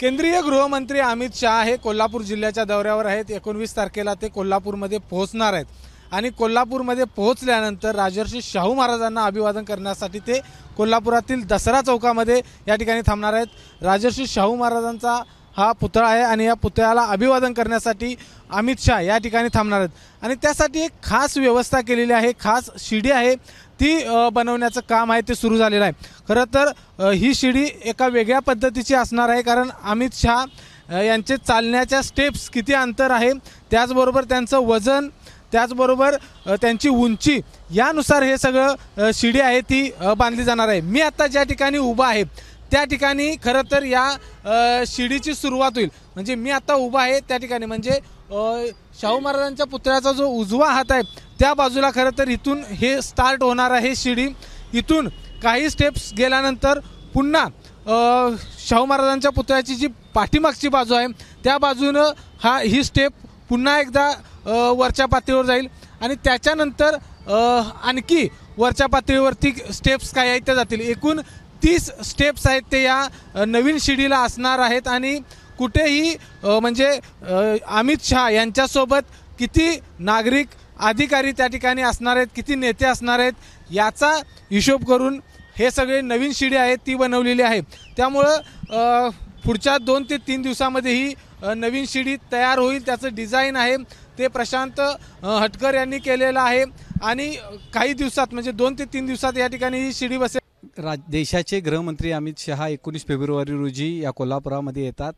केंद्रीय गृहमंत्री अमित शहा हे कोल्हापूर जिल्ह्याच्या दौऱ्यावर आहेत एकोणवीस तारखेला ते कोल्हापूरमध्ये पोहोचणार आहेत आणि कोल्हापूरमध्ये पोहोचल्यानंतर राजर्षी शाहू महाराजांना अभिवादन करण्यासाठी ते कोल्हापुरातील दसरा चौकामध्ये या ठिकाणी थांबणार आहेत राजर्षी शाहू महाराजांचा हा पुतळा आहे आणि या पुतळ्याला अभिवादन करण्यासाठी अमित शहा या ठिकाणी थांबणार आहेत आणि त्यासाठी एक खास व्यवस्था केलेली आहे खास शिडी आहे ती बनवण्याचं काम आहे ते सुरू झालेलं आहे खरं तर ही शिडी एका वेगळ्या पद्धतीची असणार आहे कारण अमित शहा यांचे चालण्याच्या स्टेप्स किती अंतर आहे त्याचबरोबर त्यांचं वजन त्याचबरोबर त्यांची उंची यानुसार हे सगळं शिडी आहे ती बांधली जाणार आहे मी आत्ता ज्या ठिकाणी उभा आहे त्या ठिकाणी खरं तर या शिडीची सुरुवात होईल म्हणजे मी आता उभा आहे त्या ठिकाणी म्हणजे शाहू महाराजांच्या पुतळ्याचा जो उजवा हात आहे त्या बाजूला खरं तर इथून हे स्टार्ट होणार आहे शिडी इथून काही स्टेप्स गेल्यानंतर पुन्हा शाहू महाराजांच्या पुतळ्याची जी पाठीमागची बाजू आहे त्या बाजूनं हा ही स्टेप पुन्हा एकदा वरच्या पातळीवर जाईल आणि त्याच्यानंतर आणखी वरच्या पातळीवरती स्टेप्स काय आहेत त्या जातील एकूण तीस स्टेप्स आहेत ते या नवीन शिडीला असणार आहेत आणि कुठेही म्हणजे अमित शहा यांच्यासोबत किती नागरिक अधिकारी त्या ठिकाणी असणार आहेत किती नेते असणार आहेत याचा हिशोब करून हे सगळे नवीन शिडी आहेत ती बनवलेली आहे त्यामुळं पुढच्या दोन ते तीन दिवसामध्ये ही नवीन शिडी तयार होईल त्याचं डिझाईन आहे ते प्रशांत हटकर यांनी केलेलं आहे आणि काही दिवसात म्हणजे दोन ते तीन दिवसात या ठिकाणी ही शिडी बसेल राज देशाचे गृहमंत्री अमित शहा एकोणीस फेब्रुवारी रोजी या कोल्हापुरामध्ये येतात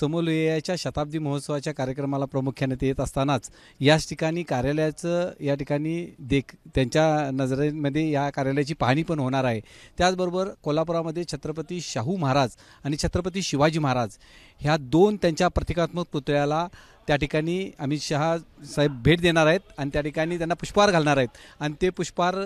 समोलेयाच्या शताब्दी महोत्सवाच्या कार्यक्रमाला प्रामुख्याने ते येत असतानाच याच ठिकाणी कार्यालयाचं या ठिकाणी देख त्यांच्या नजरेमध्ये या कार्यालयाची पाहणी पण होणार आहे त्याचबरोबर कोल्हापुरामध्ये छत्रपती शाहू महाराज आणि छत्रपती शिवाजी महाराज ह्या दोन त्यांच्या प्रतिकात्मक पुतळ्याला त्या ठिकाणी अमित शहा साहेब भेट देणार आहेत आणि त्या ठिकाणी त्यांना पुष्पहार घालणार आहेत आणि ते पुष्पहार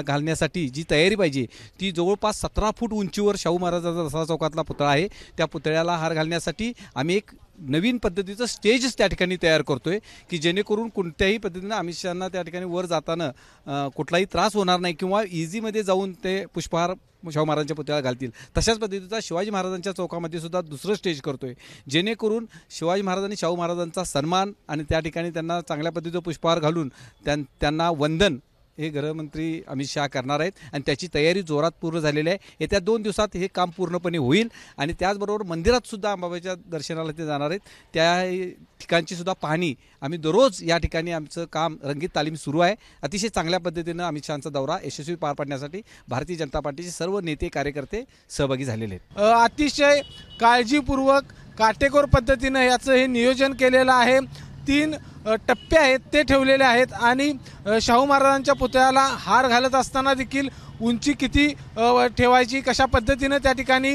घालण्यासाठी जी तयारी पाहिजे ती जवळपास सतरा फूट उंचीवर शाहू महाराजाचा दसरा चौकातला पुतळा आहे त्या पुतळ्याला हार घालण्यासाठी आम्ही एक नवीन पद्धतीचं स्टेजच त्या ठिकाणी तयार करतोय की जेणेकरून कोणत्याही पद्धतीनं अमित त्या ठिकाणी वर जाताना कुठलाही त्रास होणार नाही किंवा इझीमध्ये जाऊन ते पुष्पहार शाहू महाराजांच्या पुतळ्याला घालतील तशाच पद्धतीचा शिवाजी महाराजांच्या चौकामध्ये सुद्धा दुसरं स्टेज करतोय जेणेकरून शिवाजी महाराजांनी शाहू महाराजांचा सन्मान आणि त्या ठिकाणी त्यांना चांगल्या पद्धतीचं पुष्पहार घालून त्यांना वंदन हे गृहमंत्री अमित शहा करणार आहेत आणि त्याची तयारी जोरात पूर्ण झालेली आहे येत्या दोन दिवसात हे काम पूर्णपणे होईल आणि त्याचबरोबर मंदिरात सुद्धा अंबाबाईच्या दर्शनाला ते जाणार आहेत त्या ठिकाणची सुद्धा पाहणी आम्ही दररोज या ठिकाणी आमचं काम रंगीत तालीम सुरू आहे अतिशय चांगल्या पद्धतीनं अमित शहाचा दौरा यशस्वी पार पाडण्यासाठी भारतीय जनता पार्टीचे सर्व नेते कार्यकर्ते सहभागी झालेले आहेत अतिशय काळजीपूर्वक काटेकोर पद्धतीनं याचं हे नियोजन केलेलं आहे तीन टप्पे आहेत ते ठेवलेले आहेत आणि शाहू महाराजांच्या पुतळ्याला हार घालत असताना देखील उंची किती ठेवायची कशा पद्धतीनं त्या ठिकाणी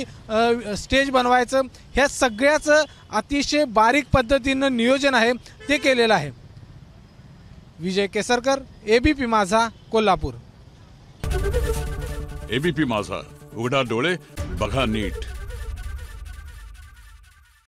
स्टेज बनवायचं ह्या सगळ्याचं अतिशय बारीक पद्धतीनं नियोजन आहे ते केलेलं आहे विजय केसरकर एबीपी माझा कोल्हापूर एबीपी माझा उघडा डोळे बघा नीट